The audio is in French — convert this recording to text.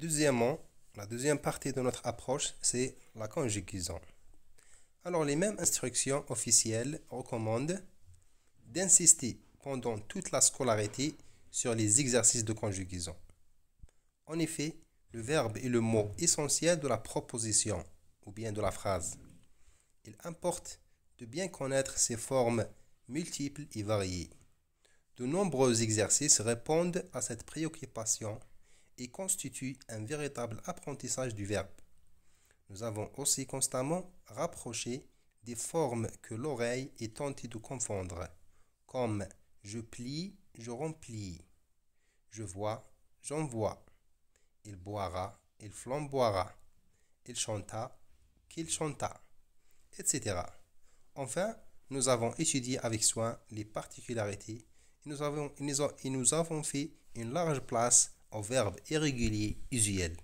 Deuxièmement, la deuxième partie de notre approche, c'est la conjugaison. Alors les mêmes instructions officielles recommandent d'insister pendant toute la scolarité sur les exercices de conjugaison. En effet, le verbe est le mot essentiel de la proposition ou bien de la phrase. Il importe de bien connaître ses formes multiples et variées. De nombreux exercices répondent à cette préoccupation et constitue un véritable apprentissage du verbe. Nous avons aussi constamment rapproché des formes que l'oreille est tentée de confondre, comme je plie, je remplis, je vois, j'en vois il boira, il flamboira »,« il chanta, qu'il chanta, etc. Enfin, nous avons étudié avec soin les particularités et nous avons, et nous avons fait une large place au verbe irrégulier usuel.